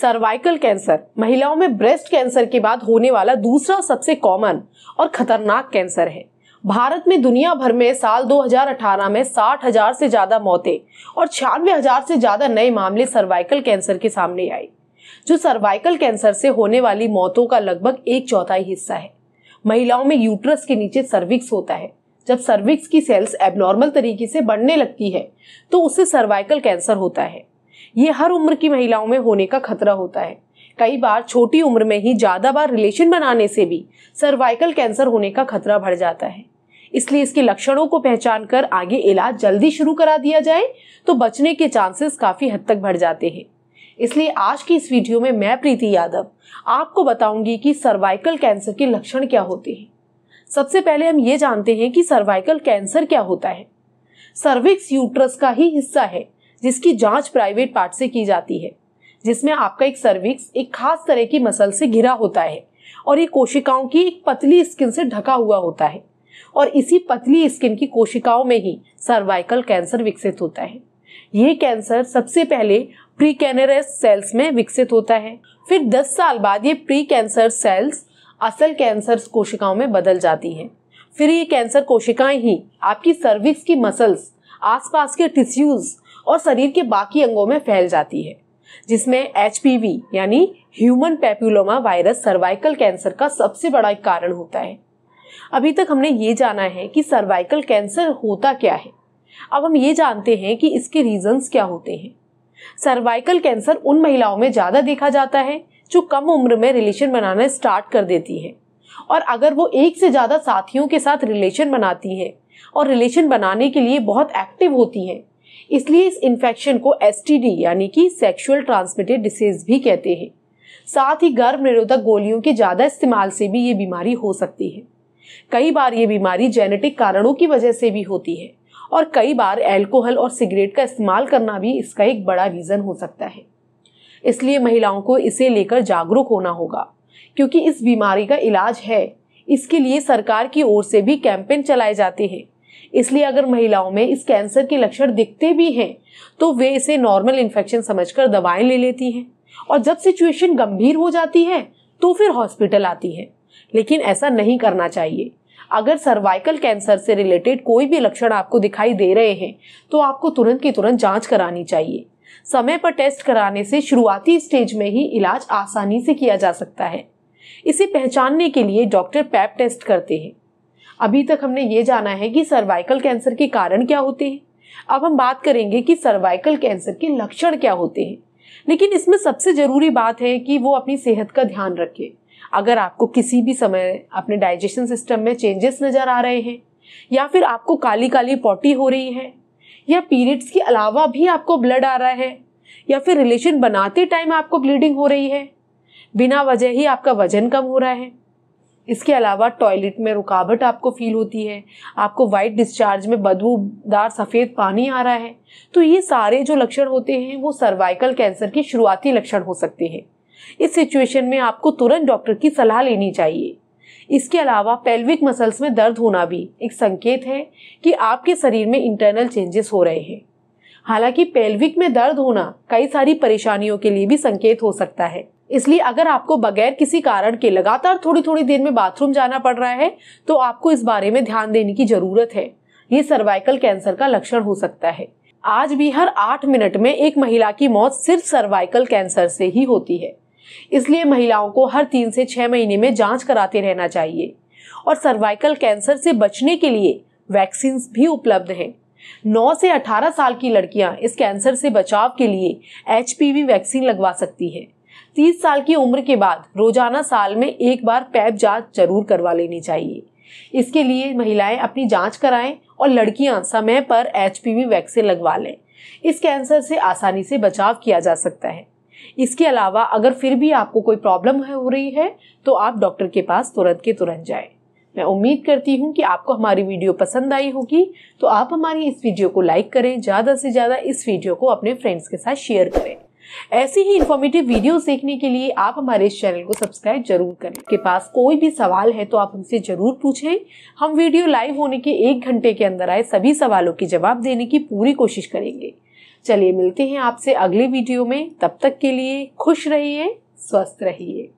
cervical cancer महिलाओं में breast cancer के बाद होने वाला दूसरा सबसे कॉमन और खतरनाक कैंसर है भारत में दुनिया भर में साल 2018 में 60,000 से ज्यादा मौतें और छियानवे हजार से ज्यादा नए मामले सर्वाइकल कैंसर के सामने आए जो सर्वाइकल कैंसर से होने वाली मौतों का लगभग एक चौथाई हिस्सा है महिलाओं में यूट्रस के नीचे सर्विक्स होता है जब सर्विक्स की सेल्स एबनॉर्मल तरीके से बढ़ने लगती है तो उससे सर्वाइकल कैंसर होता है ये हर उम्र की महिलाओं में होने का खतरा होता है कई बार छोटी उम्र में ही ज़्यादा बार रिलेशन बनाने से भी सर्वाइकल कैंसर होने का खतरा बढ़ जाता है इसलिए इसके लक्षणों को पहचान कर आगे इलाज जल्दी शुरू करा दिया जाए तो बचने के चांसेस काफ़ी हद तक बढ़ जाते हैं इसलिए आज की इस वीडियो में मैं प्रीति यादव आपको बताऊंगी कि सर्वाइकल कैंसर के लक्षण क्या होते हैं सबसे पहले हम ये जानते हैं कि सर्वाइकल कैंसर क्या होता है सर्विक्स यूट्रस का ही हिस्सा है जिसकी जांच प्राइवेट पार्ट से की जाती है जिसमें आपका एक सर्विक्स एक खास तरह की मसल से घिरा होता है और ये कोशिकाओं की एक पतली स्किन से ढका हुआ होता है और इसी पतली स्किन की कोशिकाओं में ही सर्वाइकल कैंसर विकसित होता है ये कैंसर सबसे पहले प्री कैनरस सेल्स में विकसित होता है फिर 10 साल बाद ये प्री कैंसर सेल्स असल कैंसर कोशिकाओं में बदल जाती हैं फिर ये कैंसर कोशिकाएं ही आपकी सर्विक्स की मसल्स आसपास के टिश्यूज और शरीर के बाकी अंगों में फैल जाती है जिसमें एच यानी human papilloma virus cervical cancer का सबसे बड़ा कारण होता है अभी तक हमने ये जाना है कि सर्वाइकल कैंसर होता क्या है अब हम ये जानते हैं कि इसके रीजंस क्या होते हैं सर्वाइकल कैंसर उन महिलाओं में ज़्यादा देखा जाता है जो कम उम्र में रिलेशन बनाना स्टार्ट कर देती है और अगर वो एक से ज़्यादा साथियों के साथ रिलेशन बनाती हैं और रिलेशन बनाने के लिए बहुत एक्टिव होती हैं इसलिए इस इन्फेक्शन को एस यानी कि सेक्सुअल ट्रांसमिटेड डिसीज भी कहते हैं साथ ही गर्भ निरोधक गोलियों के ज़्यादा इस्तेमाल से भी ये बीमारी हो सकती है कई बार ये बीमारी जेनेटिक कारणों की वजह से भी होती है और कई बार एल्कोहल और सिगरेट का इस्तेमाल करना भी इसका एक बड़ा रीज़न हो सकता है इसलिए महिलाओं को इसे लेकर जागरूक होना होगा क्योंकि इस बीमारी का इलाज है इसके लिए सरकार की ओर से भी कैंपेन चलाए जाते हैं इसलिए अगर महिलाओं में इस कैंसर के लक्षण दिखते भी हैं तो वे इसे नॉर्मल इन्फेक्शन समझकर दवाएं ले लेती हैं और जब सिचुएशन गंभीर हो जाती है तो फिर हॉस्पिटल आती हैं लेकिन ऐसा नहीं करना चाहिए अगर सर्वाइकल कैंसर से रिलेटेड कोई भी लक्षण आपको दिखाई दे रहे हैं तो आपको तुरंत की तुरंत जांच करानी चाहिए समय पर टेस्ट कराने से शुरुआती स्टेज में ही इलाज आसानी से किया जा सकता है इसे पहचानने के लिए डॉक्टर पैप टेस्ट करते हैं अभी तक हमने ये जाना है कि सर्वाइकल कैंसर के कारण क्या होते हैं अब हम बात करेंगे कि सर्वाइकल कैंसर के लक्षण क्या होते हैं लेकिन इसमें सबसे ज़रूरी बात है कि वो अपनी सेहत का ध्यान रखें अगर आपको किसी भी समय अपने डाइजेशन सिस्टम में चेंजेस नज़र आ रहे हैं या फिर आपको काली काली पॉटी हो रही है या पीरियड्स के अलावा भी आपको ब्लड आ रहा है या फिर रिलेशन बनाते टाइम आपको ब्लीडिंग हो रही है बिना वजह ही आपका वजन कम हो रहा है इसके अलावा टॉयलेट में रुकावट आपको फील होती है आपको वाइट डिस्चार्ज में बदबूदार सफ़ेद पानी आ रहा है तो ये सारे जो लक्षण होते हैं वो सर्वाइकल कैंसर के शुरुआती लक्षण हो सकते हैं इस सिचुएशन में आपको तुरंत डॉक्टर की सलाह लेनी चाहिए इसके अलावा पेल्विक मसल्स में दर्द होना भी एक संकेत है कि आपके शरीर में इंटरनल चेंजेस हो रहे हैं हालांकि पेल्विक में दर्द होना कई सारी परेशानियों के लिए भी संकेत हो सकता है इसलिए अगर आपको बगैर किसी कारण के लगातार थोड़ी थोड़ी देर में बाथरूम जाना पड़ रहा है तो आपको इस बारे में ध्यान देने की जरूरत है ये सर्वाइकल कैंसर का लक्षण हो सकता है आज भी हर आठ मिनट में एक महिला की मौत सिर्फ सर्वाइकल कैंसर से ही होती है इसलिए महिलाओं को हर तीन से छह महीने में जांच कराते रहना चाहिए और सर्वाइकल कैंसर से बचने के लिए वैक्सीन भी उपलब्ध है 9 से 18 साल की लड़कियां इस कैंसर से बचाव के लिए एच वैक्सीन लगवा सकती हैं तीस साल की उम्र के बाद रोजाना साल में एक बार पैप जांच जरूर करवा लेनी चाहिए इसके लिए महिलाएं अपनी जांच कराएं और लड़कियां समय पर एच वैक्सीन लगवा लें इस कैंसर से आसानी से बचाव किया जा सकता है इसके अलावा अगर फिर भी आपको कोई प्रॉब्लम हो रही है तो आप डॉक्टर के पास तुरंत के तुरंत जाए मैं उम्मीद करती हूँ कि आपको हमारी वीडियो पसंद आई होगी तो आप हमारी इस वीडियो को लाइक करें ज़्यादा से ज़्यादा इस वीडियो को अपने फ्रेंड्स के साथ शेयर करें ऐसी ही इन्फॉर्मेटिव वीडियोस देखने के लिए आप हमारे इस चैनल को सब्सक्राइब जरूर करें के पास कोई भी सवाल है तो आप हमसे जरूर पूछें हम वीडियो लाइव होने के एक घंटे के अंदर आए सभी सवालों के जवाब देने की पूरी कोशिश करेंगे चलिए मिलते हैं आपसे अगले वीडियो में तब तक के लिए खुश रहिए स्वस्थ रहिए